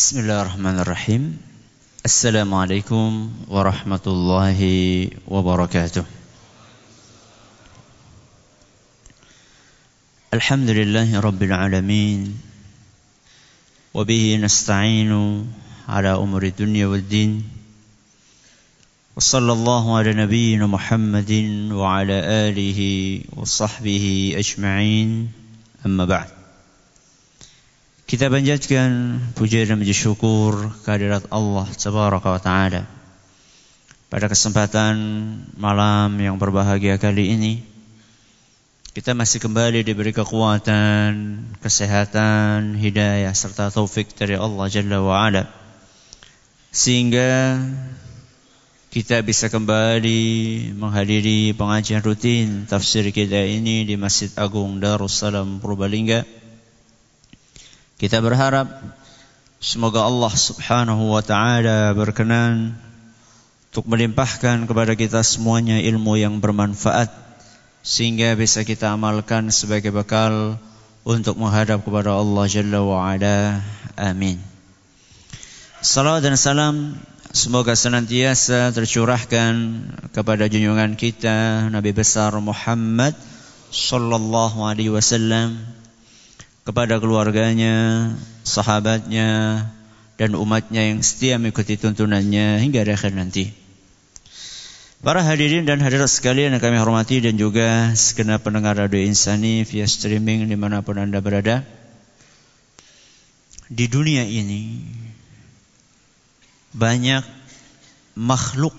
بسم الله الرحمن الرحيم السلام عليكم ورحمة الله وبركاته الحمد لله رب العالمين وبه نستعين على أمور الدنيا والدين وصلى الله على نبينا محمد وعلى آله وصحبه أجمعين أما بعد Kita panjatkan puja dan puji syukur kehadirat Allah Subhanahu wa Ta'ala Pada kesempatan malam yang berbahagia kali ini Kita masih kembali diberi kekuatan, kesehatan, hidayah serta taufik dari Allah Jalla wa Ala Sehingga kita bisa kembali menghadiri pengajian rutin tafsir kita ini di Masjid Agung Darussalam Purbalingga kita berharap semoga Allah Subhanahu wa taala berkenan untuk melimpahkan kepada kita semuanya ilmu yang bermanfaat sehingga bisa kita amalkan sebagai bekal untuk menghadap kepada Allah Jalla wa Ala. Amin. Salam dan salam semoga senantiasa tercurahkan kepada junjungan kita Nabi besar Muhammad sallallahu alaihi wasallam kepada keluarganya, sahabatnya, dan umatnya yang setia mengikuti tuntunannya hingga akhir nanti. Para hadirin dan hadirat sekalian yang kami hormati dan juga segenap pendengar Radio Insani via streaming dimanapun Anda berada. Di dunia ini banyak makhluk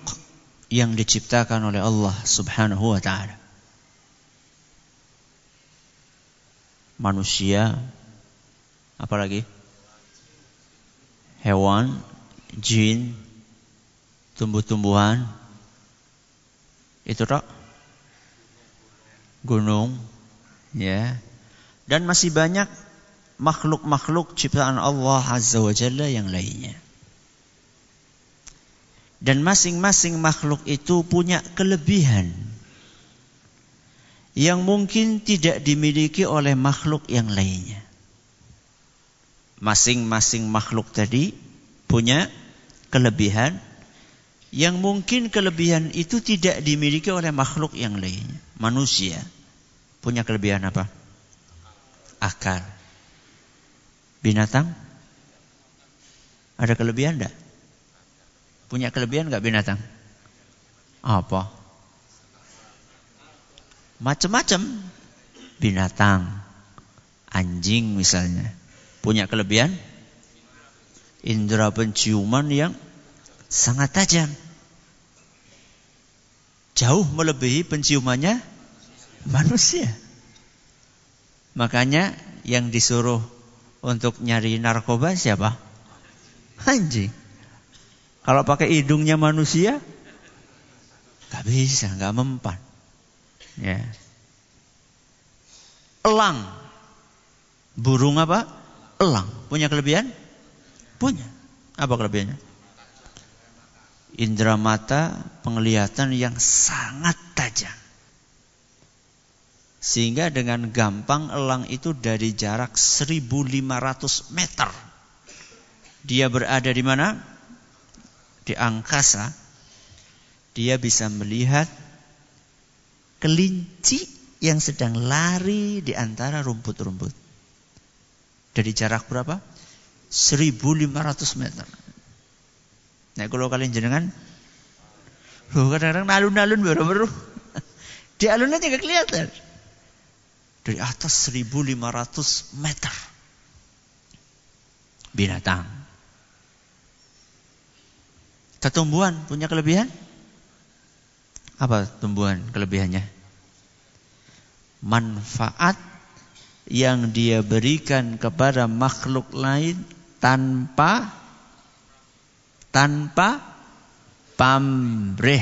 yang diciptakan oleh Allah subhanahu wa ta'ala. manusia, apalagi hewan, jin, tumbuh-tumbuhan, itu tak gunung, ya, dan masih banyak makhluk-makhluk ciptaan Allah Azza wa Jalla yang lainnya. Dan masing-masing makhluk itu punya kelebihan yang mungkin tidak dimiliki oleh makhluk yang lainnya. Masing-masing makhluk tadi punya kelebihan yang mungkin kelebihan itu tidak dimiliki oleh makhluk yang lainnya. Manusia punya kelebihan apa? Akal. Binatang ada kelebihan enggak? Punya kelebihan enggak binatang? Apa? macam-macam binatang. Anjing misalnya. Punya kelebihan? Indera penciuman yang sangat tajam. Jauh melebihi penciumannya manusia. Makanya yang disuruh untuk nyari narkoba siapa? Anjing. Kalau pakai hidungnya manusia, gak bisa, gak mempan. Ya. Elang. Burung apa? Elang. Punya kelebihan? Punya. Apa kelebihannya? Indra mata, penglihatan yang sangat tajam. Sehingga dengan gampang elang itu dari jarak 1500 meter. Dia berada di mana? Di angkasa. Dia bisa melihat kelinci yang sedang lari di antara rumput-rumput. Dari jarak berapa? 1500 meter. Nah, kalau kalian jenengan Loh, kadang-kadang alun-alun baru-baru. Di alunnya tidak kelihatan. Dari atas 1500 meter. Binatang. tumbuhan punya kelebihan? Apa tumbuhan kelebihannya? manfaat yang dia berikan kepada makhluk lain tanpa tanpa pamrih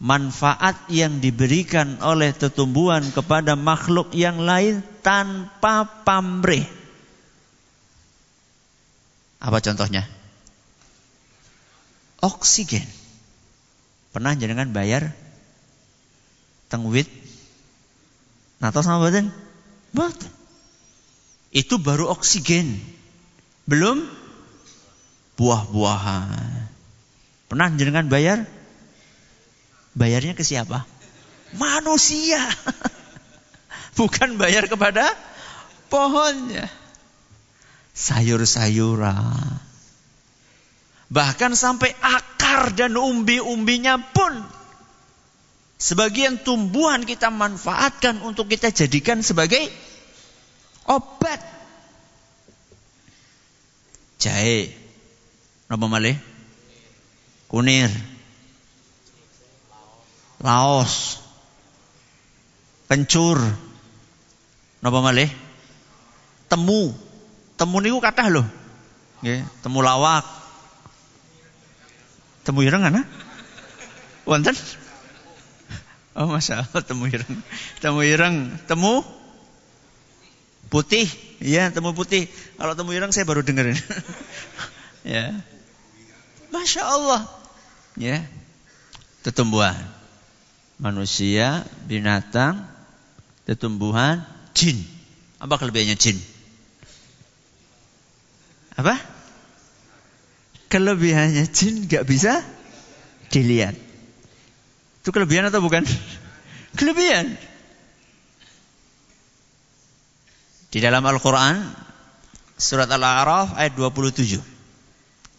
manfaat yang diberikan oleh tetumbuhan kepada makhluk yang lain tanpa pamrih apa contohnya oksigen pernah jenengan bayar teng wit nato sama badan badan itu baru oksigen belum buah-buahan pernah jenengan bayar bayarnya ke siapa manusia bukan bayar kepada pohonnya sayur-sayuran bahkan sampai akar dan umbi-umbinya pun Sebagian tumbuhan kita manfaatkan untuk kita jadikan sebagai obat. Jahe. Napa malih? Kunir. Laos. pencur, Napa malih? Temu. Temu niku kathah lho. Nggih, temu lawak. Temu ireng ana? Wonten? Oh masya Allah temu ireng, temu ireng, temu putih, ya temu putih. Kalau temu ireng saya baru dengerin. ya, masya Allah, ya tetumbuhan manusia, binatang, tetumbuhan, jin. Apa kelebihannya jin? Apa? Kelebihannya jin gak bisa dilihat. Itu kelebihan atau bukan? Kelebihan. Di dalam Al-Quran, surat Al-A'raf ayat 27.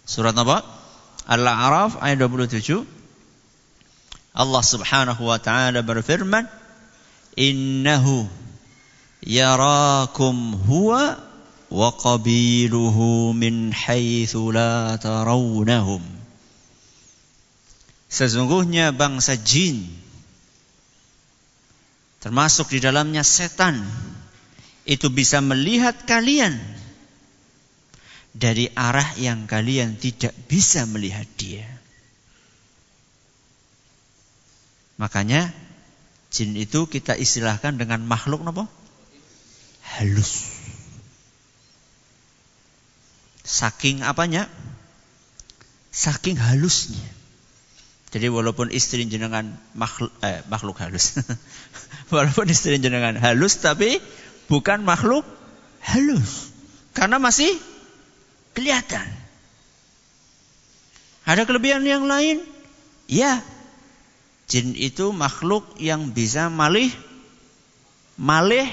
Surat apa? Al-A'raf ayat 27. Allah subhanahu wa ta'ala berfirman, Innahu yarakum huwa wa qabiluhu min haythu la tarawnahum. Sesungguhnya bangsa jin termasuk di dalamnya setan itu bisa melihat kalian dari arah yang kalian tidak bisa melihat dia. Makanya jin itu kita istilahkan dengan makhluk apa? halus. Saking apanya? Saking halusnya. Jadi walaupun istri jenengan makhluk, eh, makhluk halus. walaupun istri jenengan halus tapi bukan makhluk halus. Karena masih kelihatan. Ada kelebihan yang lain? Ya. Jin itu makhluk yang bisa malih malih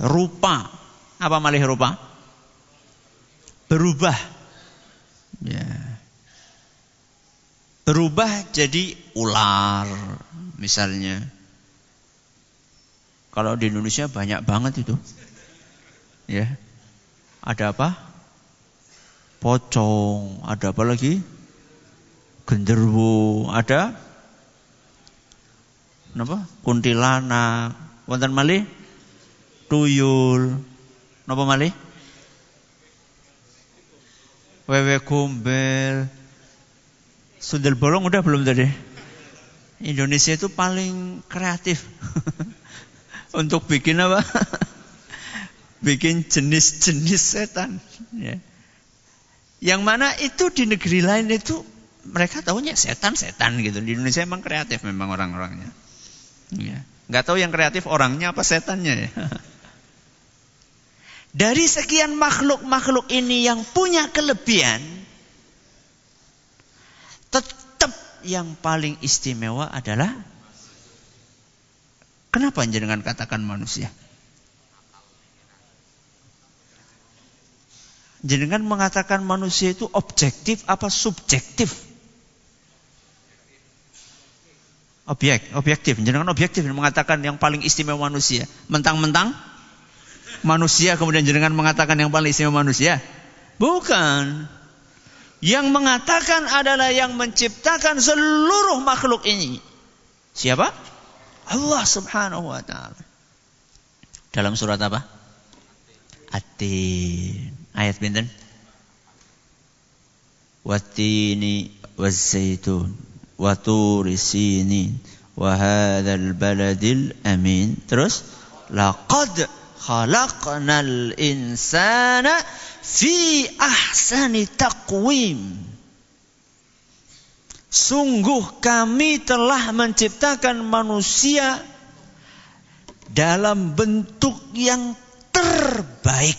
rupa. Apa malih rupa? Berubah. Ya berubah jadi ular misalnya. Kalau di Indonesia banyak banget itu. Ya. Ada apa? Pocong, ada apa lagi? Genderwo, ada napa? Kuntilanak, wonten mali tuyul. Napa mali Wewe kumbel Sundel bolong udah belum tadi? Indonesia itu paling kreatif untuk bikin apa? bikin jenis-jenis setan. Ya. Yang mana itu di negeri lain itu mereka tahunya setan-setan gitu. Di Indonesia emang kreatif memang orang-orangnya. Ya. Gak tahu yang kreatif orangnya apa setannya ya. Dari sekian makhluk-makhluk ini yang punya kelebihan, yang paling istimewa adalah kenapa jenengan katakan manusia? Jenengan mengatakan manusia itu objektif apa subjektif? Objek, objektif. Jenengan objektif mengatakan yang paling istimewa manusia. Mentang-mentang manusia kemudian jenengan mengatakan yang paling istimewa manusia. Bukan. Yang mengatakan adalah yang menciptakan seluruh makhluk ini. Siapa? Allah Subhanahu wa taala. Dalam surat apa? At-Tin. Ayat binten? Watini wazaitun wa turisinin wa hadzal baladil amin. Terus laqad khalaqnal insana fi ahsani taqwim Sungguh kami telah menciptakan manusia dalam bentuk yang terbaik.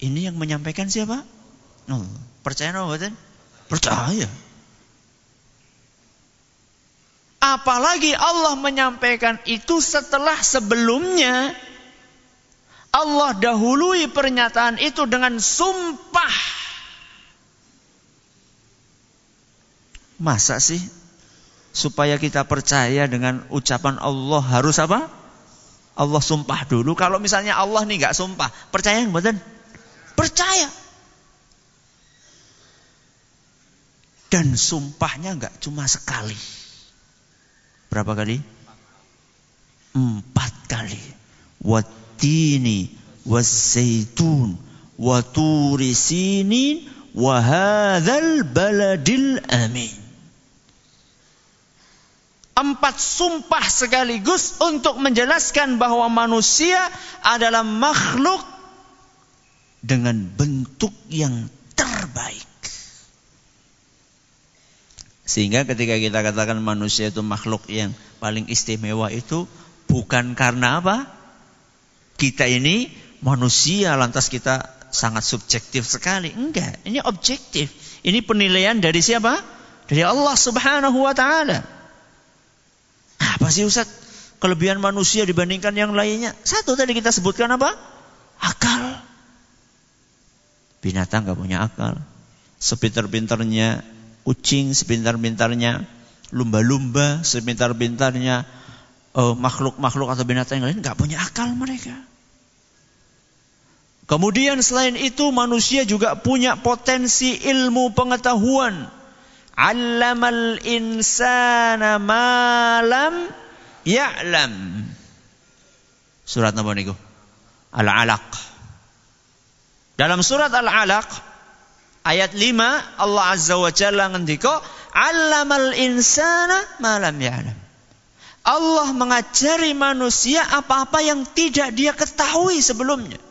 Ini yang menyampaikan siapa? Oh, percaya no, Percaya. Apalagi Allah menyampaikan itu setelah sebelumnya Allah dahului pernyataan itu dengan sumpah. Masa sih supaya kita percaya dengan ucapan Allah harus apa? Allah sumpah dulu. Kalau misalnya Allah nih nggak sumpah, percaya nggak Percaya. Dan sumpahnya nggak cuma sekali. Berapa kali? Empat kali. What والتين والزيتون وطور سينين وهذا البلد الأمين Empat sumpah sekaligus untuk menjelaskan bahwa manusia adalah makhluk dengan bentuk yang terbaik. Sehingga ketika kita katakan manusia itu makhluk yang paling istimewa itu bukan karena apa? kita ini manusia lantas kita sangat subjektif sekali. Enggak, ini objektif. Ini penilaian dari siapa? Dari Allah Subhanahu wa taala. Apa sih Ustaz? Kelebihan manusia dibandingkan yang lainnya. Satu tadi kita sebutkan apa? Akal. Binatang nggak punya akal. Sepintar-pintarnya kucing, sepintar-pintarnya lumba-lumba, sepintar-pintarnya eh, makhluk-makhluk uh, atau binatang yang lain nggak punya akal mereka. Kemudian selain itu manusia juga punya potensi ilmu pengetahuan. Allamal insana malam ya'lam. Surat napa niku? Al-Alaq. Dalam surat Al-Alaq ayat 5 Allah Azza wa Jalla ngendika Allamal insana malam ya'lam. Allah mengajari manusia apa-apa yang tidak dia ketahui sebelumnya.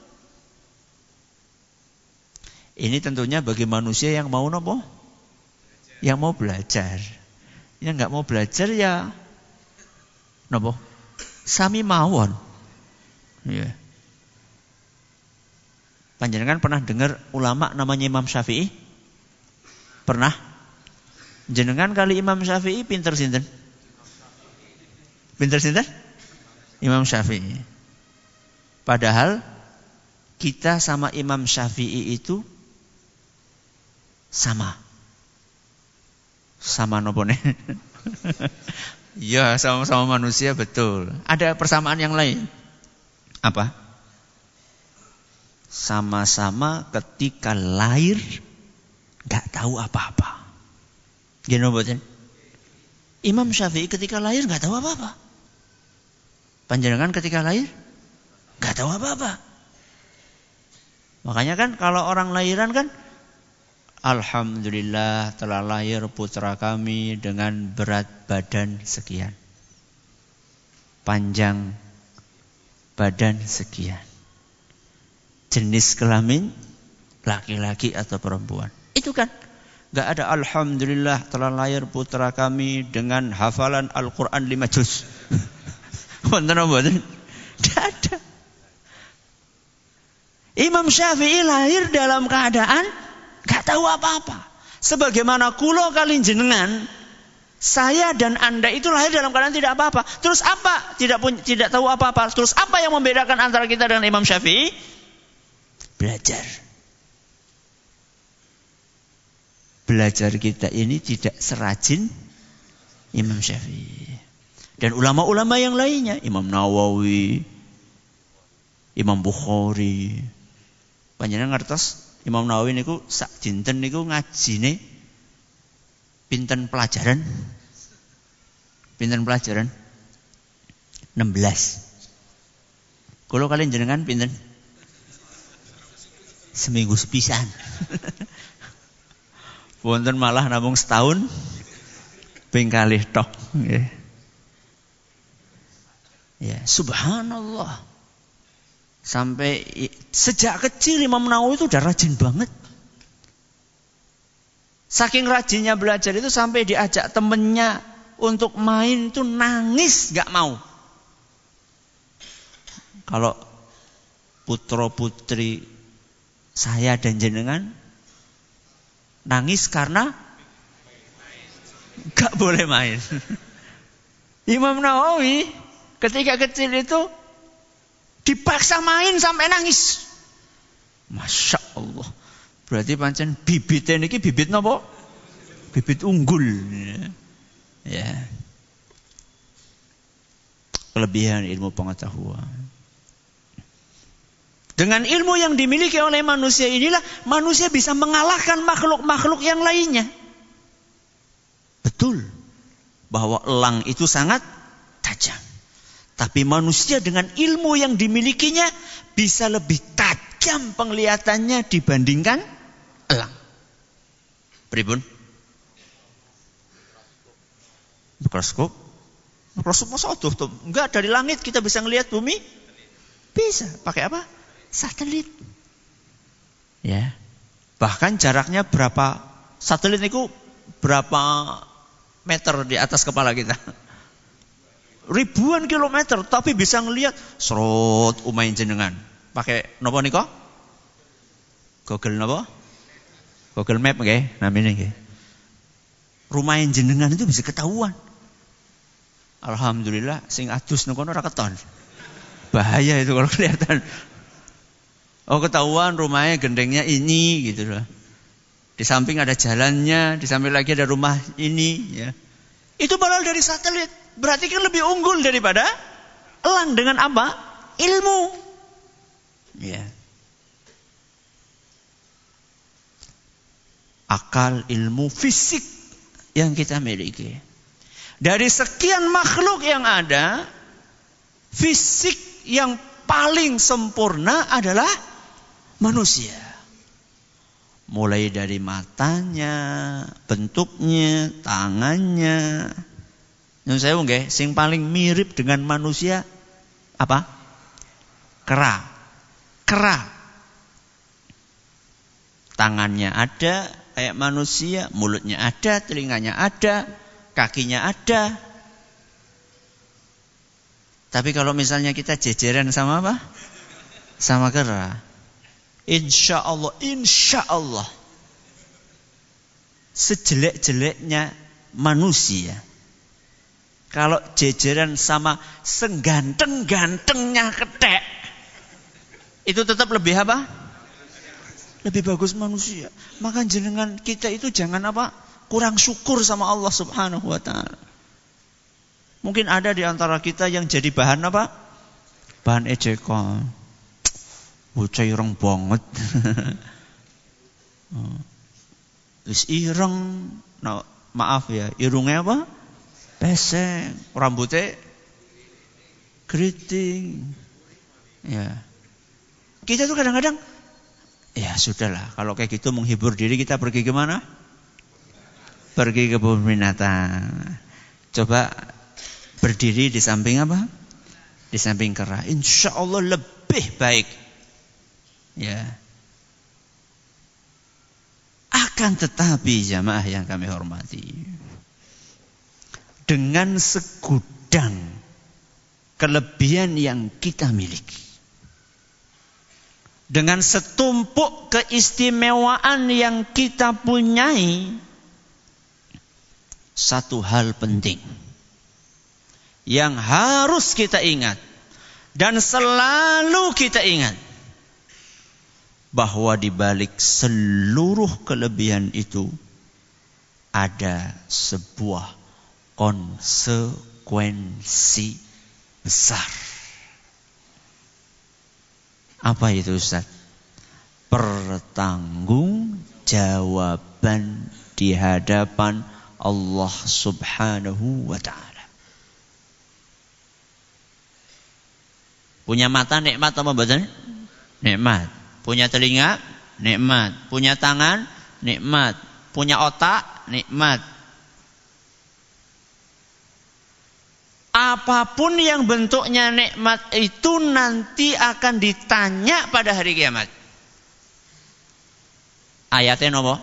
Ini tentunya bagi manusia yang mau nopo, yang mau belajar. Yang nggak mau belajar ya nopo, sami mawon. Ya. Panjenengan pernah dengar ulama namanya Imam Syafi'i? Pernah? Jenengan kali Imam Syafi'i pinter sinten? Pinter sinten? Imam Syafi'i. Padahal kita sama Imam Syafi'i itu sama. Sama nopone. ya, sama-sama manusia betul. Ada persamaan yang lain. Apa? Sama-sama ketika lahir nggak tahu apa-apa. Gini Imam Syafi'i ketika lahir nggak tahu apa-apa. Panjenengan ketika lahir nggak tahu apa-apa. Makanya kan kalau orang lahiran kan Alhamdulillah telah lahir putra kami dengan berat badan sekian. Panjang badan sekian. Jenis kelamin laki-laki atau perempuan. Itu kan Gak ada Alhamdulillah telah lahir putra kami dengan hafalan Al-Quran lima juz. Wonten ada. Imam Syafi'i lahir dalam keadaan Gak tahu apa-apa. Sebagaimana kulo kali jenengan, saya dan anda itu lahir dalam keadaan tidak apa-apa. Terus apa? Tidak pun, tidak tahu apa-apa. Terus apa yang membedakan antara kita dengan Imam Syafi'i? Belajar. Belajar kita ini tidak serajin Imam Syafi'i. Dan ulama-ulama yang lainnya, Imam Nawawi, Imam Bukhari. banyak yang ngertos Imam Nawawi niku sak dinten niku ngajine pinten pelajaran? Pinten pelajaran? 16. Kalau kalian jenengan pinten? Seminggu sepisan. Wonten malah namung setahun ping kalih tok. Ya. subhanallah. Sampai sejak kecil Imam Nawawi itu udah rajin banget. Saking rajinnya belajar itu sampai diajak temennya untuk main itu nangis gak mau. Kalau putra putri saya dan jenengan nangis karena gak boleh main. Imam Nawawi ketika kecil itu Dipaksa main sampai nangis. Masya Allah. Berarti pancen bibitnya ini bibit nopo? Bibit unggul. Ya. Kelebihan ilmu pengetahuan. Dengan ilmu yang dimiliki oleh manusia inilah manusia bisa mengalahkan makhluk-makhluk yang lainnya. Betul bahwa elang itu sangat tajam. Tapi manusia dengan ilmu yang dimilikinya bisa lebih tajam penglihatannya dibandingkan elang. Pribun. Mikroskop. Mikroskop masa aduh tuh. Enggak dari langit kita bisa ngelihat bumi? Bisa. Pakai apa? Satelit. Ya. Bahkan jaraknya berapa satelit itu berapa meter di atas kepala kita ribuan kilometer tapi bisa ngelihat serut umain jenengan pakai nopo niko Google nopo Google Map nggih namanya okay? rumah jenengan itu bisa ketahuan Alhamdulillah sing atus niku ora keton bahaya itu kalau kelihatan oh ketahuan rumahnya gendengnya ini gitu loh di samping ada jalannya di samping lagi ada rumah ini ya itu padahal dari satelit berarti kan lebih unggul daripada elang dengan apa? Ilmu. Ya. Akal, ilmu, fisik yang kita miliki. Dari sekian makhluk yang ada, fisik yang paling sempurna adalah manusia. Mulai dari matanya, bentuknya, tangannya, saya saya nggih, sing paling mirip dengan manusia apa? Kera. Kera. Tangannya ada kayak manusia, mulutnya ada, telinganya ada, kakinya ada. Tapi kalau misalnya kita jejeran sama apa? Sama kera. Insya Allah, insya Allah. Sejelek-jeleknya manusia kalau jejeran sama sengganteng-gantengnya ketek. Itu tetap lebih apa? Lebih bagus manusia. Maka jenengan kita itu jangan apa? Kurang syukur sama Allah subhanahu wa ta'ala. Mungkin ada di antara kita yang jadi bahan apa? Bahan ejekan. Bocah ireng banget. Terus oh. ireng. Nah, maaf ya, irungnya apa? pesek, rambutnya keriting. Ya. Kita tuh kadang-kadang ya sudahlah kalau kayak gitu menghibur diri kita pergi kemana? Pergi ke kebun binatang. Coba berdiri di samping apa? Di samping kera. Insya Allah lebih baik. Ya. Akan tetapi jamaah yang kami hormati dengan segudang kelebihan yang kita miliki. Dengan setumpuk keistimewaan yang kita punyai, satu hal penting yang harus kita ingat dan selalu kita ingat bahwa di balik seluruh kelebihan itu ada sebuah konsekuensi besar. Apa itu Ustaz? Pertanggung jawaban di hadapan Allah Subhanahu wa taala. Punya mata nikmat apa badan? Nikmat. Punya telinga? Nikmat. Punya tangan? Nikmat. Punya otak? Nikmat apapun yang bentuknya nikmat itu nanti akan ditanya pada hari kiamat. Ayatnya nopo?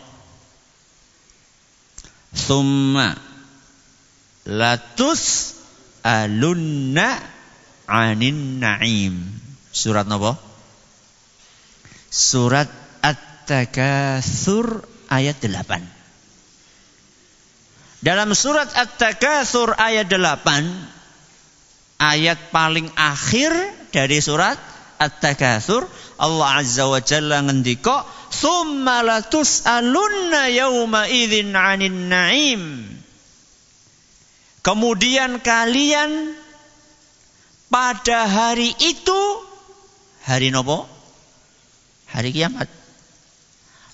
Summa latus alunna anin naim. Surat nopo? Surat At-Takatsur ayat 8. Dalam surat At-Takatsur ayat 8 ayat paling akhir dari surat At-Takatsur Allah Azza wa Jalla ngendika summa latus'alunna yauma idzin 'anin na'im Kemudian kalian pada hari itu hari nopo? Hari kiamat.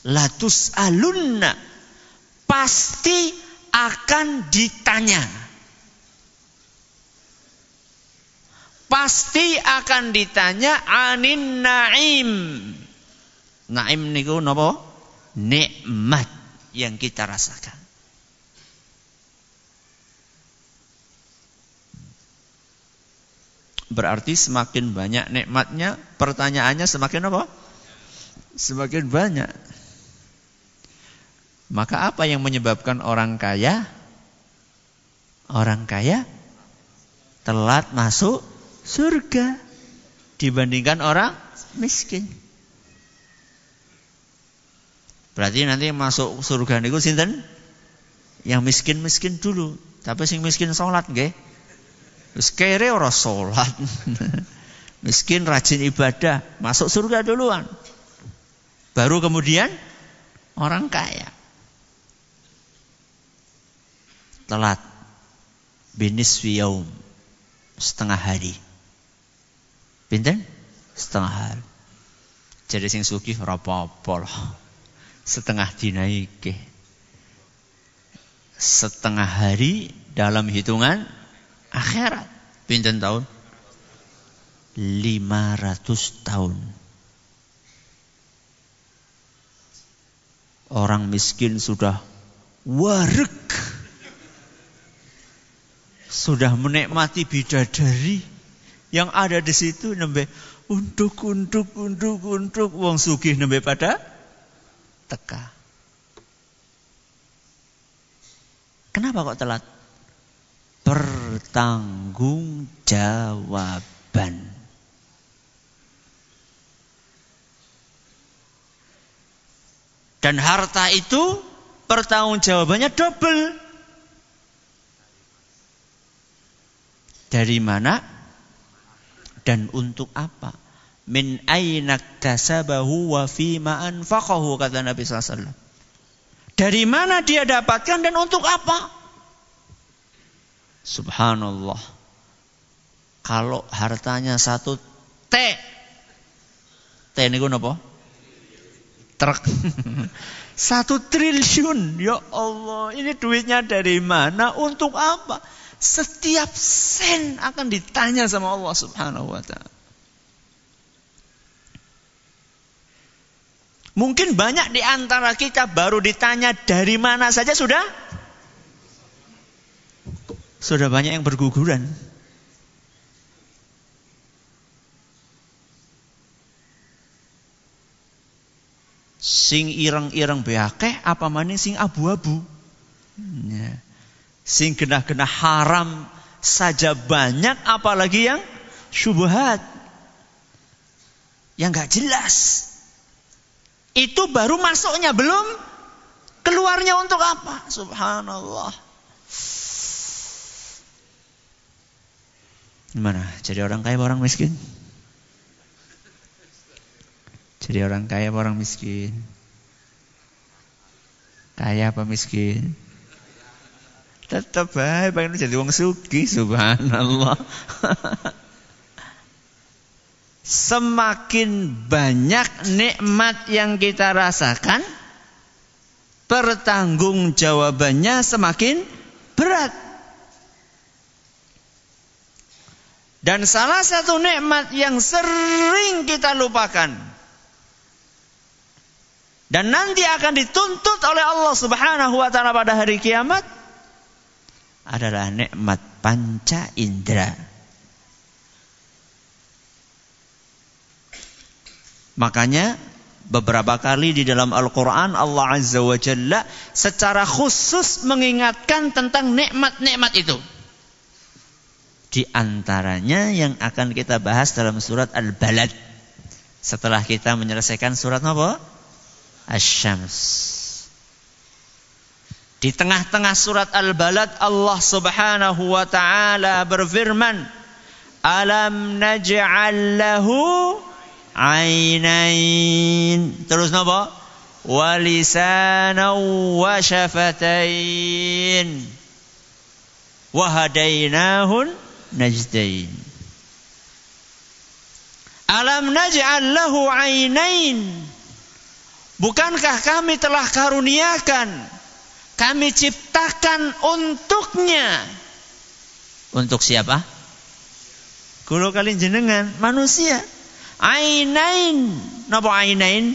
Latus'alunna pasti akan ditanya pasti akan ditanya anin naim. Naim niku napa? Nikmat yang kita rasakan. Berarti semakin banyak nikmatnya, pertanyaannya semakin apa? Semakin banyak. Maka apa yang menyebabkan orang kaya? Orang kaya telat masuk surga dibandingkan orang miskin. Berarti nanti masuk surga niku sinten? Yang miskin-miskin dulu, tapi sing miskin salat nggih. Wis kere ora salat. miskin rajin ibadah, masuk surga duluan. Baru kemudian orang kaya. Telat binis setengah hari. Pinten? Setengah hari. Jadi sing suki ora apa Setengah dina iki. Setengah hari dalam hitungan akhirat. Pinten tahun? 500 tahun. Orang miskin sudah warek. Sudah menikmati bidadari. Yang ada di situ nembe untuk untuk untuk untuk wong sugih nembe pada teka. Kenapa kok telat? Pertanggung jawaban. Dan harta itu pertanggung jawabannya double. Dari mana? dan untuk apa? Min ainak wa fima anfaqahu kata Nabi SAW. Dari mana dia dapatkan dan untuk apa? Subhanallah. Kalau hartanya satu T. T ini gue apa? Truk. satu triliun. Ya Allah. Ini duitnya dari mana? Untuk apa? Setiap sen akan ditanya sama Allah Subhanahu wa taala. Mungkin banyak di antara kita baru ditanya dari mana saja sudah sudah banyak yang berguguran. Sing ireng-ireng beake apa maning sing abu-abu. Hmm, ya. Sing genah-genah haram saja banyak apalagi yang syubhat. Yang nggak jelas. Itu baru masuknya belum keluarnya untuk apa? Subhanallah. Gimana? Jadi orang kaya orang miskin? Jadi orang kaya orang miskin? Kaya apa miskin? Tetap baik pengen jadi wong suki, subhanallah. Semakin banyak nikmat yang kita rasakan, pertanggung jawabannya semakin berat. Dan salah satu nikmat yang sering kita lupakan dan nanti akan dituntut oleh Allah Subhanahu wa taala pada hari kiamat adalah nikmat panca indera. Makanya beberapa kali di dalam Al-Quran Allah Azza wa Jalla secara khusus mengingatkan tentang nikmat-nikmat itu. Di antaranya yang akan kita bahas dalam surat Al-Balad. Setelah kita menyelesaikan surat apa? Asy-Syams. Di tengah-tengah surat Al-Balad Allah Subhanahu wa taala berfirman, "Alam naj'al lahu ainain." Terus napa? Wa lisanan wa syafatain. Wa hadainahun najdain. Alam naj'al lahu ainain. Bukankah kami telah karuniakan kami ciptakan untuknya. Untuk siapa? Kulo kali jenengan, manusia. Ainain. Napa ainain?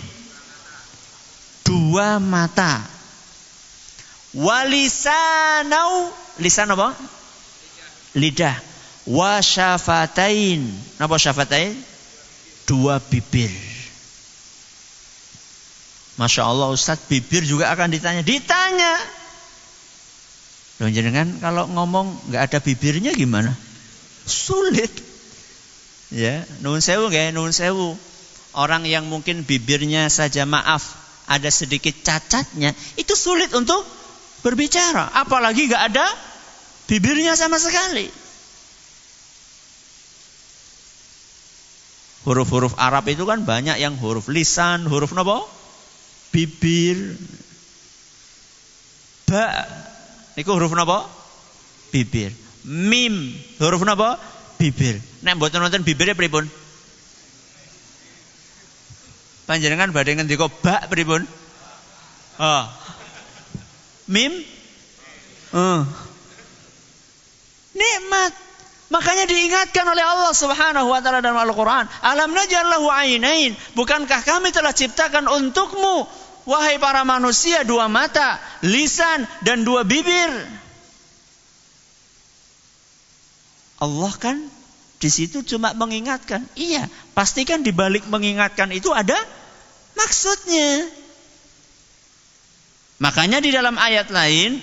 Dua mata. Walisanau. Lisan apa? Lidah. Wasyafatain. Napa syafatain? Dua bibir. Masya Allah Ustadz bibir juga akan ditanya. Ditanya. Loh kalau ngomong nggak ada bibirnya gimana? Sulit. Ya, nun sewu gaya Nun sewu. Orang yang mungkin bibirnya saja maaf ada sedikit cacatnya itu sulit untuk berbicara. Apalagi nggak ada bibirnya sama sekali. Huruf-huruf Arab itu kan banyak yang huruf lisan, huruf nopo? bibir ba niku huruf napa bibir mim huruf napa bibir nek mboten wonten bibire pripun panjenengan badhe ngendika ba pripun oh mim oh. nikmat Makanya diingatkan oleh Allah Subhanahu wa taala dalam Al-Qur'an, "Alam naj'al lahu ainain?" Bukankah kami telah ciptakan untukmu wahai para manusia, dua mata, lisan, dan dua bibir. Allah kan di situ cuma mengingatkan. Iya, pastikan di balik mengingatkan itu ada maksudnya. Makanya di dalam ayat lain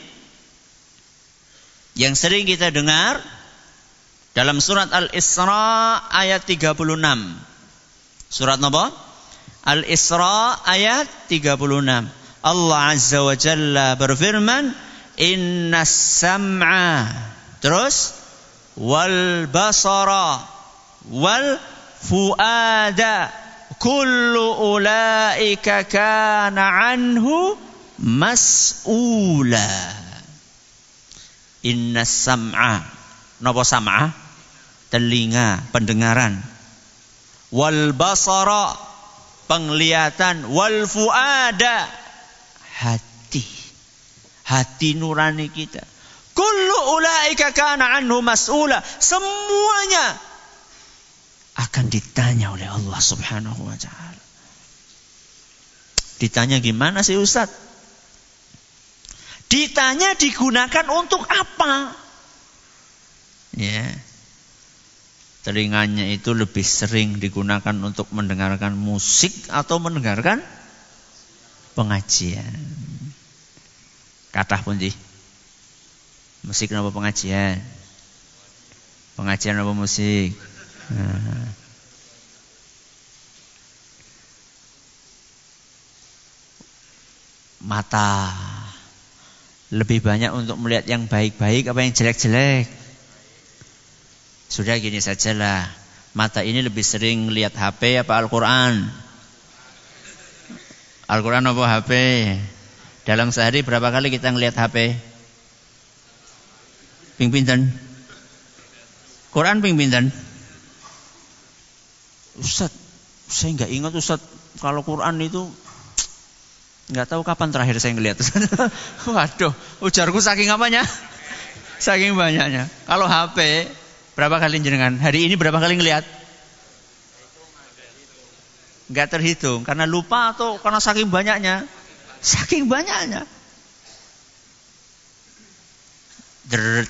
yang sering kita dengar dalam surat Al-Isra ayat 36. Surat nomor Al-Isra ayat 36. Allah Azza wa Jalla berfirman, "Inna sam'a" terus wal basara wal fuada kullu ulaika kana anhu mas'ula. Inna sam'a. Napa sam'a? Telinga, pendengaran. Wal basara penglihatan wal fuada hati hati nurani kita kullu ulaika kana anhu mas'ula semuanya akan ditanya oleh Allah Subhanahu wa taala ditanya gimana sih Ustaz ditanya digunakan untuk apa ya yeah telinganya itu lebih sering digunakan untuk mendengarkan musik atau mendengarkan pengajian. pun pundi? Musik apa pengajian? Pengajian apa musik? Mata lebih banyak untuk melihat yang baik-baik apa yang jelek-jelek. Sudah gini sajalah. Mata ini lebih sering lihat HP apa Al-Quran? Al-Quran apa HP? Dalam sehari berapa kali kita ngelihat HP? Ping pinten? Quran ping pinten? Ustaz, saya nggak ingat Ustaz kalau Quran itu nggak tahu kapan terakhir saya ngelihat. Waduh, ujarku saking apanya? Saking banyaknya. Kalau HP Berapa kali jenengan? Hari ini berapa kali ngelihat? Gak terhitung karena lupa atau karena saking banyaknya? Saking banyaknya. Der,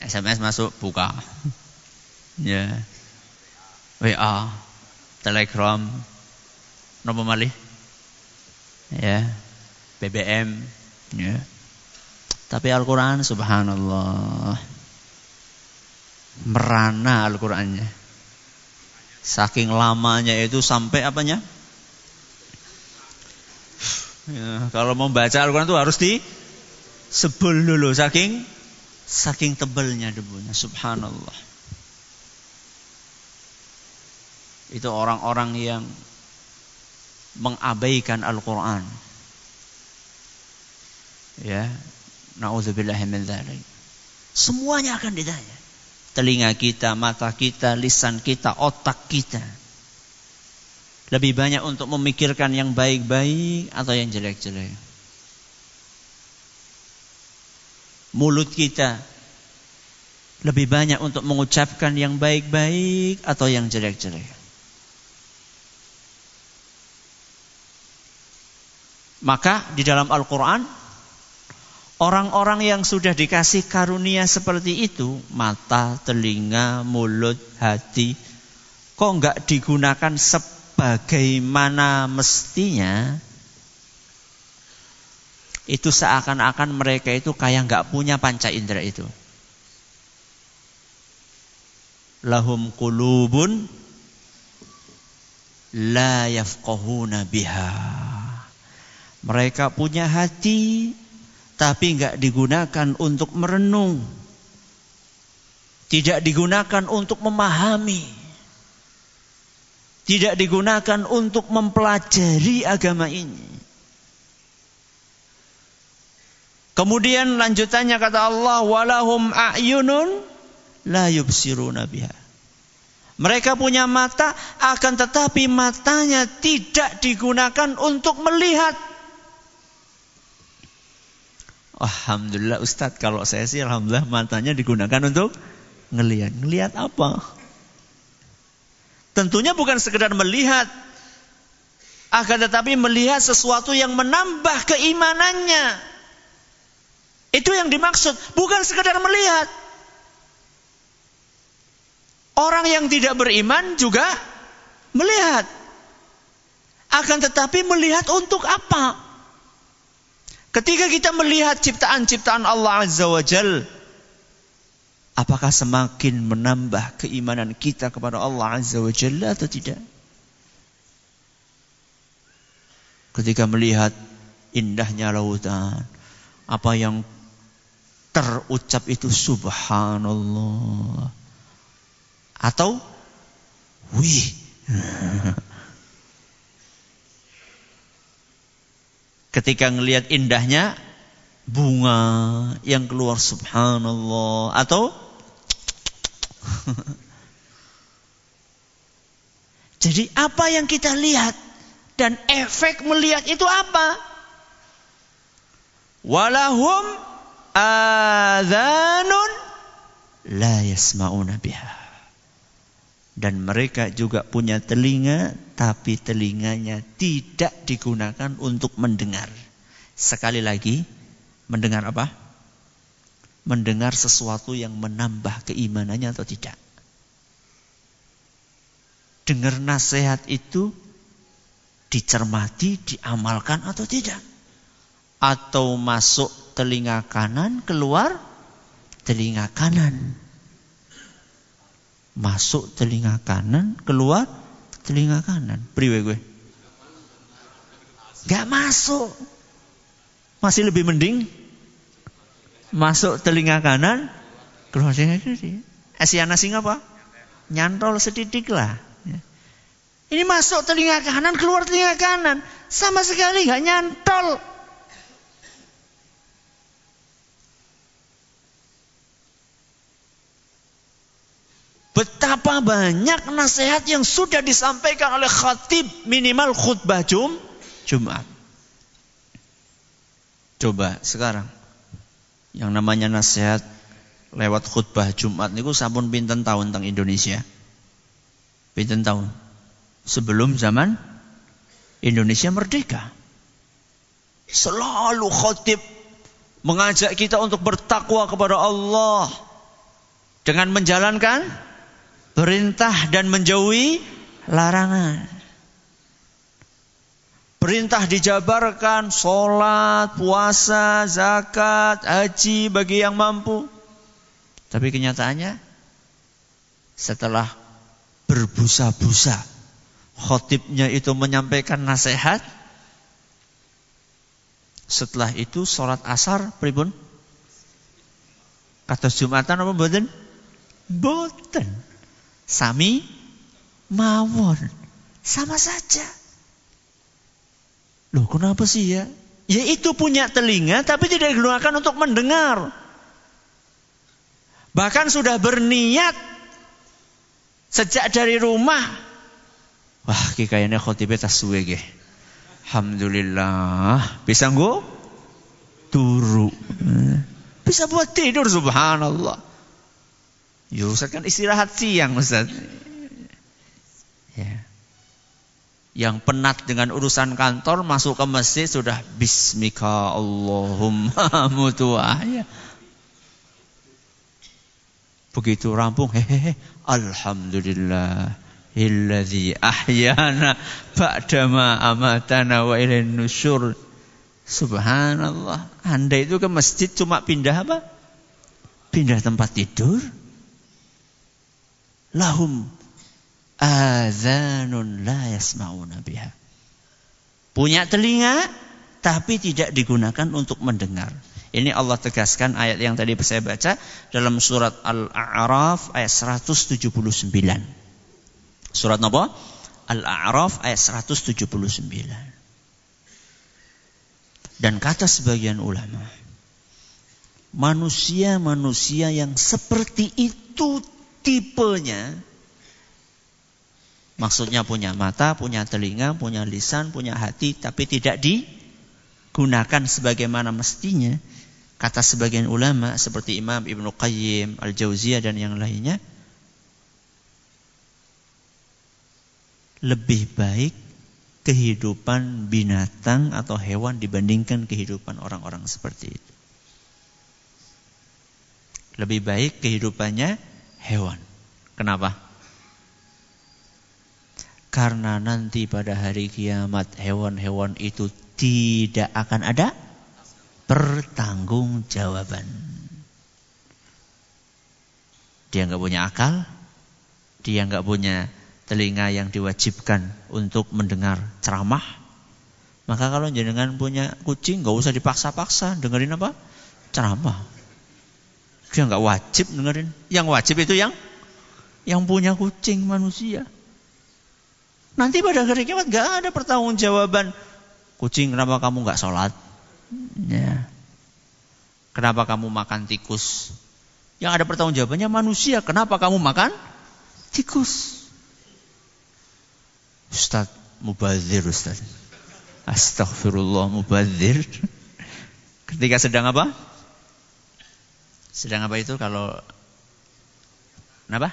SMS masuk buka. ya. WA, Telegram, nomor mali, Ya. BBM, ya. Tapi Al-Qur'an subhanallah merana Al-Qur'annya. Saking lamanya itu sampai apanya? Ya, kalau membaca Al-Qur'an itu harus di sebel dulu saking saking tebelnya debunya. Subhanallah. Itu orang-orang yang mengabaikan Al-Qur'an. Ya, naudzubillahi min dzalik. Semuanya akan ditanya telinga kita, mata kita, lisan kita, otak kita. Lebih banyak untuk memikirkan yang baik-baik atau yang jelek-jelek. Mulut kita lebih banyak untuk mengucapkan yang baik-baik atau yang jelek-jelek. Maka di dalam Al-Quran Orang-orang yang sudah dikasih karunia seperti itu, mata, telinga, mulut, hati, kok nggak digunakan sebagaimana mestinya? Itu seakan-akan mereka itu kayak nggak punya panca indera itu. Lahum kulubun la yafqahuna biha. Mereka punya hati tapi nggak digunakan untuk merenung, tidak digunakan untuk memahami, tidak digunakan untuk mempelajari agama ini. Kemudian lanjutannya kata Allah, walahum a'yunun la yubsiruna biha. Mereka punya mata akan tetapi matanya tidak digunakan untuk melihat. Alhamdulillah Ustadz kalau saya sih Alhamdulillah matanya digunakan untuk ngelihat. Ngelihat apa? Tentunya bukan sekedar melihat. Akan tetapi melihat sesuatu yang menambah keimanannya. Itu yang dimaksud. Bukan sekedar melihat. Orang yang tidak beriman juga melihat. Akan tetapi melihat untuk apa? Ketika kita melihat ciptaan-ciptaan Allah Azza wa Jal, apakah semakin menambah keimanan kita kepada Allah Azza wa Jalla atau tidak? Ketika melihat indahnya lautan, apa yang terucap itu subhanallah. Atau wih. ketika ngelihat indahnya bunga yang keluar subhanallah atau Jadi apa yang kita lihat dan efek melihat itu apa? Walahum adzanun, la yasma'una biha. Dan mereka juga punya telinga, tapi telinganya tidak digunakan untuk mendengar. Sekali lagi, mendengar apa? Mendengar sesuatu yang menambah keimanannya atau tidak. Dengar nasihat itu dicermati, diamalkan atau tidak. Atau masuk telinga kanan, keluar telinga kanan. Masuk telinga kanan, keluar telinga kanan. Priwe gue. Gak masuk. Masih lebih mending masuk telinga kanan, keluar telinga kiri. Asiana sing apa? Nyantol setitik lah. Ini masuk telinga kanan, keluar telinga kanan. Sama sekali gak nyantol. Betapa banyak nasihat yang sudah disampaikan oleh khatib minimal khutbah Jum, Jumat. Coba sekarang yang namanya nasihat lewat khutbah Jumat niku sampun pinten tahun tentang Indonesia. Pinten tahun? Sebelum zaman Indonesia merdeka. Selalu khatib mengajak kita untuk bertakwa kepada Allah dengan menjalankan Perintah dan menjauhi larangan. Perintah dijabarkan, sholat, puasa, zakat, haji bagi yang mampu. Tapi kenyataannya, setelah berbusa-busa, khotibnya itu menyampaikan nasihat, setelah itu sholat asar, pribun, Kata Jumatan apa boten? Boten sami mawon. Sama saja. Loh kenapa sih ya? Ya itu punya telinga tapi tidak digunakan untuk mendengar. Bahkan sudah berniat sejak dari rumah. Wah, kayaknya khotibnya tas ge. Alhamdulillah, bisa nggak? turu. Bisa buat tidur subhanallah. Ya Ustaz kan istirahat siang Ustaz. Ya. Yang penat dengan urusan kantor masuk ke masjid sudah bismika Allahumma mutuah ya. Begitu rampung hehehe alhamdulillah illadzi ahyana ba'dama amatana wa ilain nusyur. Subhanallah. Anda itu ke masjid cuma pindah apa? Pindah tempat tidur lahum azanun la yasma'una biha. Punya telinga tapi tidak digunakan untuk mendengar. Ini Allah tegaskan ayat yang tadi saya baca dalam surat Al-A'raf ayat 179. Surat apa? Al-A'raf ayat 179. Dan kata sebagian ulama, manusia-manusia yang seperti itu tipenya Maksudnya punya mata, punya telinga, punya lisan, punya hati, tapi tidak digunakan sebagaimana mestinya. Kata sebagian ulama seperti Imam Ibn Qayyim, Al-Jauziyah dan yang lainnya. Lebih baik kehidupan binatang atau hewan dibandingkan kehidupan orang-orang seperti itu. Lebih baik kehidupannya hewan. Kenapa? Karena nanti pada hari kiamat hewan-hewan itu tidak akan ada pertanggung jawaban. Dia nggak punya akal, dia nggak punya telinga yang diwajibkan untuk mendengar ceramah. Maka kalau jenengan punya kucing nggak usah dipaksa-paksa dengerin apa ceramah. Dia nggak wajib dengerin. Yang wajib itu yang yang punya kucing manusia. Nanti pada hari kiamat nggak ada pertanggungjawaban. Kucing kenapa kamu nggak sholat? Ya. Kenapa kamu makan tikus? Yang ada pertanggungjawabannya manusia. Kenapa kamu makan tikus? Ustaz mubazir Ustaz. Astagfirullah mubazir. Ketika sedang apa? Sedang apa itu kalau Kenapa?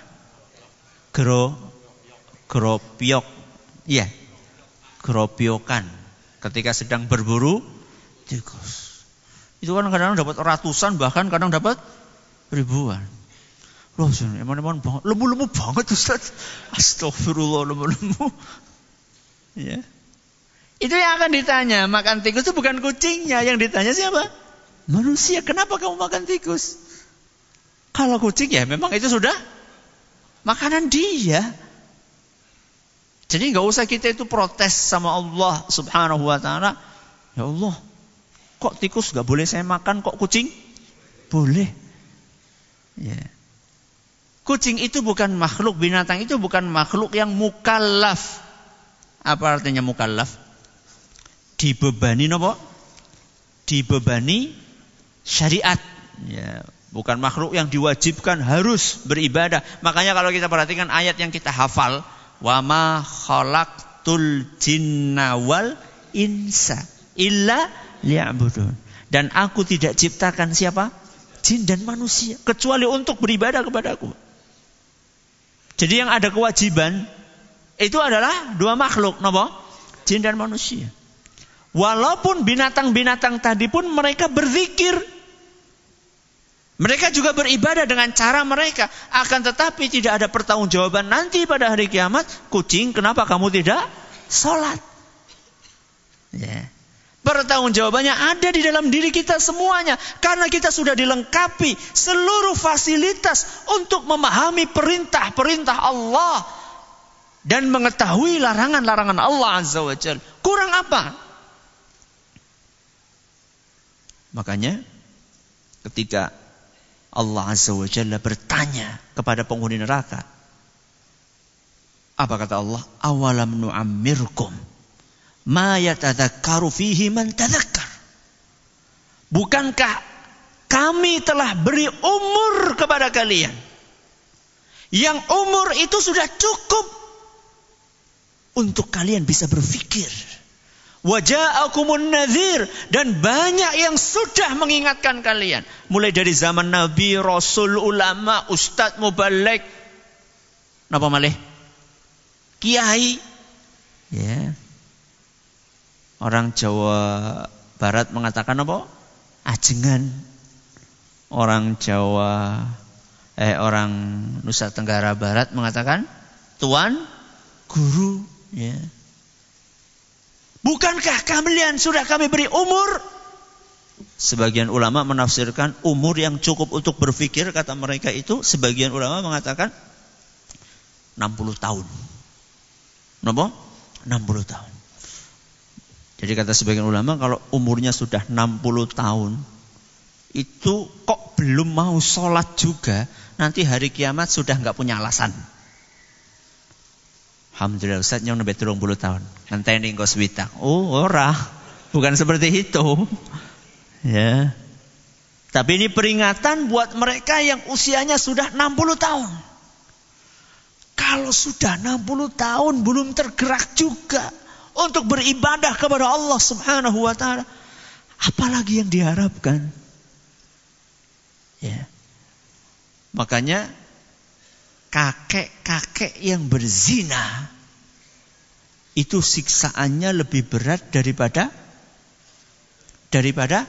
Gro Gropiok Iya yeah. Gropiokan Ketika sedang berburu Tikus Itu kan kadang-kadang dapat ratusan Bahkan kadang dapat ribuan Loh, emang-emang banget, lemu-lemu banget Ustaz. Astagfirullah, lemu-lemu. Ya. Itu yang akan ditanya. Makan tikus itu bukan kucingnya. Yang ditanya siapa? Manusia. Kenapa kamu makan tikus? Kalau kucing ya memang itu sudah makanan dia. Jadi nggak usah kita itu protes sama Allah Subhanahu wa taala. Ya Allah, kok tikus nggak boleh saya makan, kok kucing boleh? Ya. Kucing itu bukan makhluk, binatang itu bukan makhluk yang mukallaf. Apa artinya mukallaf? Dibebani nopo? Dibebani syariat. Ya. Bukan makhluk yang diwajibkan harus beribadah. Makanya kalau kita perhatikan ayat yang kita hafal, wama khalaqtul jinna wal insa illa liya'budun. Dan aku tidak ciptakan siapa? Jin dan manusia kecuali untuk beribadah kepadaku. Jadi yang ada kewajiban itu adalah dua makhluk, nopo? Jin dan manusia. Walaupun binatang-binatang tadi pun mereka berzikir mereka juga beribadah dengan cara mereka. Akan tetapi tidak ada pertanggungjawaban nanti pada hari kiamat. Kucing, kenapa kamu tidak sholat? Ya. jawabannya ada di dalam diri kita semuanya. Karena kita sudah dilengkapi seluruh fasilitas untuk memahami perintah-perintah Allah. Dan mengetahui larangan-larangan Allah Azza wa Jal. Kurang apa? Makanya ketika Allah Azza wa Jalla bertanya kepada penghuni neraka. Apa kata Allah? Awalam nu'ammirkum ma yatadhakaru fihi man tadhakar. Bukankah kami telah beri umur kepada kalian? Yang umur itu sudah cukup untuk kalian bisa berfikir. Waja'akumun nadhir. Dan banyak yang sudah mengingatkan kalian. Mulai dari zaman Nabi, Rasul, Ulama, Ustadz, Mubalik. Napa malih? Kiai. Ya. Orang Jawa Barat mengatakan apa? Ajengan. Orang Jawa eh orang Nusa Tenggara Barat mengatakan tuan guru ya. Yeah. Bukankah kalian sudah kami beri umur? Sebagian ulama menafsirkan umur yang cukup untuk berpikir kata mereka itu sebagian ulama mengatakan 60 tahun. Kenapa? 60 tahun. Jadi kata sebagian ulama kalau umurnya sudah 60 tahun itu kok belum mau sholat juga nanti hari kiamat sudah nggak punya alasan. Alhamdulillah Ustaz nyong turun puluh tahun. ini engkau swidak. Oh, ora. Bukan seperti itu. Ya. Tapi ini peringatan buat mereka yang usianya sudah 60 tahun. Kalau sudah 60 tahun belum tergerak juga untuk beribadah kepada Allah Subhanahu wa taala, apalagi yang diharapkan? Ya. Makanya kakek-kakek yang berzina itu siksaannya lebih berat daripada daripada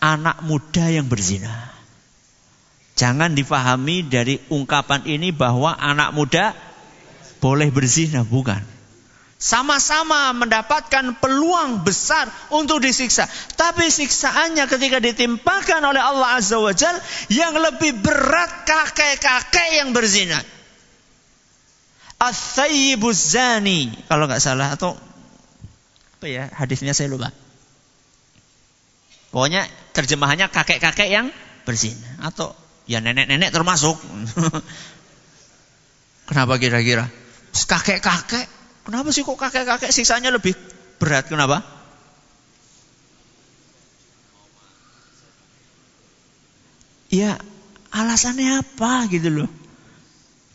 anak muda yang berzina. Jangan dipahami dari ungkapan ini bahwa anak muda boleh berzina, bukan. Sama-sama mendapatkan peluang besar untuk disiksa. Tapi siksaannya ketika ditimpakan oleh Allah Azza wa Jal yang lebih berat kakek-kakek yang berzina. Al-Thayyibu zani. Kalau nggak salah atau apa ya hadisnya saya lupa. Pokoknya terjemahannya kakek-kakek yang berzina atau ya nenek-nenek termasuk. Kenapa kira-kira? Kakek-kakek Kenapa sih kok kakek-kakek sisanya lebih berat? Kenapa? Ya, alasannya apa gitu loh.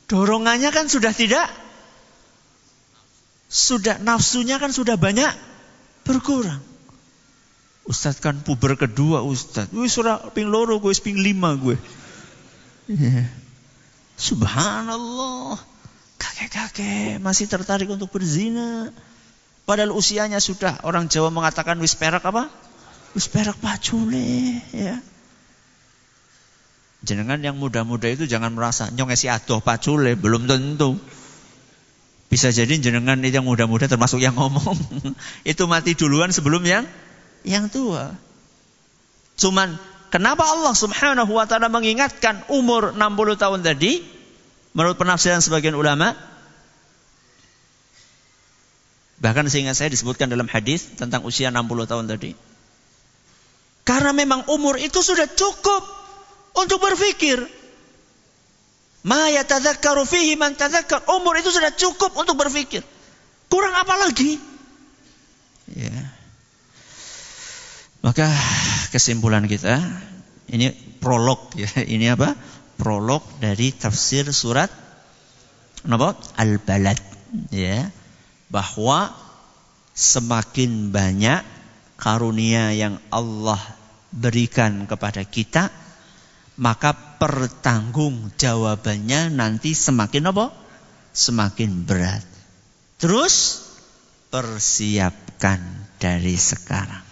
Dorongannya kan sudah tidak sudah nafsunya kan sudah banyak berkurang. Ustadz kan puber kedua Ustadz. Wih surah ping loro gue, ping lima gue. Yeah. Subhanallah. Kakek-kakek masih tertarik untuk berzina. Padahal usianya sudah orang Jawa mengatakan wis perak apa? Wis perak pacule, ya. Jenengan yang muda-muda itu jangan merasa nyong si adoh pacule, belum tentu. Bisa jadi jenengan yang muda-muda termasuk yang ngomong. itu mati duluan sebelum yang yang tua. Cuman kenapa Allah Subhanahu wa taala mengingatkan umur 60 tahun tadi? Menurut penafsiran sebagian ulama, bahkan sehingga saya disebutkan dalam hadis tentang usia 60 tahun tadi. Karena memang umur itu sudah cukup untuk berpikir. Ma fihi Umur itu sudah cukup untuk berpikir. Kurang apa lagi? Ya. Maka kesimpulan kita ini prolog ya. Ini apa? prolog dari tafsir surat napa? Al-Balad ya. Bahwa semakin banyak karunia yang Allah berikan kepada kita, maka pertanggung jawabannya nanti semakin apa? Semakin berat. Terus persiapkan dari sekarang.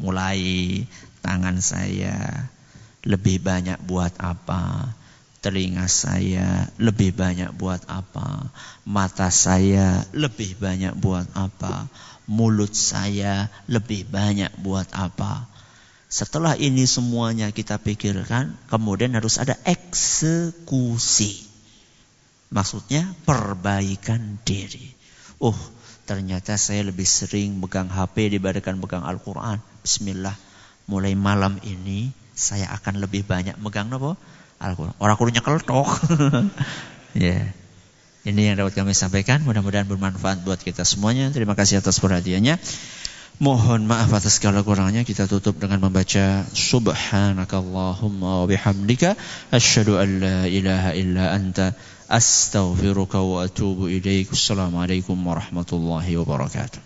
Mulai tangan saya, lebih banyak buat apa? Telinga saya lebih banyak buat apa? Mata saya lebih banyak buat apa? Mulut saya lebih banyak buat apa? Setelah ini semuanya kita pikirkan, kemudian harus ada eksekusi. Maksudnya perbaikan diri. Oh, ternyata saya lebih sering pegang HP dibandingkan pegang Al-Quran. Bismillah, mulai malam ini saya akan lebih banyak megang nopo Al-Quran. Orang kurunya keletok. ya. Ini yang dapat kami sampaikan. Mudah-mudahan bermanfaat buat kita semuanya. Terima kasih atas perhatiannya. Mohon maaf atas segala kurangnya kita tutup dengan membaca subhanakallahumma wa bihamdika asyhadu an la ilaha illa anta astaghfiruka wa atubu ilaik. Assalamualaikum warahmatullahi wabarakatuh.